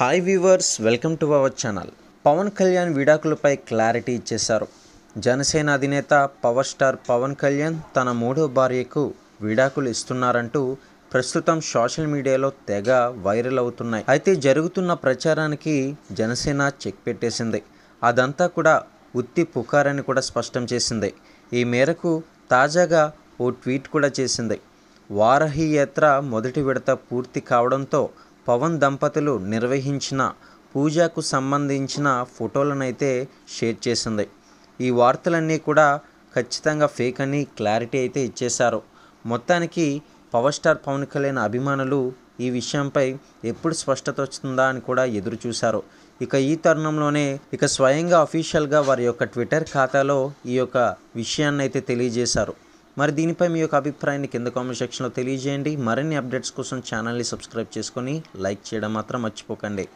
hi viewers welcome to our channel Pawan Kalyan విడాకులపై clarity ఇచ్చేశారు జనసేన అధినేత పవర్ స్టార్ పవన్ కళ్యాణ్ తన మూడో భార్యకు విడాకులు ఇస్తున్నారంటూ ప్రస్తుతం సోషల్ మీడియాలో తెగ వైరల్ అవుతున్నాయి అయితే జరుగుతున్న ప్రచారానికి జనసేన చెక్ పెట్టేసింది అదంతా కూడా ఉత్తి పుకారని కూడా స్పష్టం చేసింది ఈ మేరకు తాజాగా ఓ ట్వీట్ కూడా చేసింది వారహి యాత్ర మొదటి విడత పూర్తి కావడంతో పవన్ దంపతులు నిర్వహించిన పూజకు సంబంధించిన ఫోటోలనైతే షేర్ చేసింది ఈ వార్తలన్నీ కూడా ఖచ్చితంగా ఫేక్ అని క్లారిటీ అయితే ఇచ్చేశారు మొత్తానికి పవర్ స్టార్ పవన్ కళ్యాణ్ అభిమానులు ఈ విషయంపై ఎప్పుడు స్పష్టత వస్తుందా అని కూడా ఎదురు చూశారు ఇక ఈ తరుణంలోనే ఇక స్వయంగా అఫీషియల్గా వారి యొక్క ట్విట్టర్ ఖాతాలో ఈ యొక్క విషయాన్ని అయితే తెలియజేశారు మరి దీనిపై మీ యొక్క అభిప్రాయాన్ని కింద కామెంట్ సెక్షన్లో తెలియజేయండి మరిన్ని అప్డేట్స్ కోసం ఛానల్ని సబ్స్క్రైబ్ చేసుకొని లైక్ చేయడం మాత్రం మర్చిపోకండి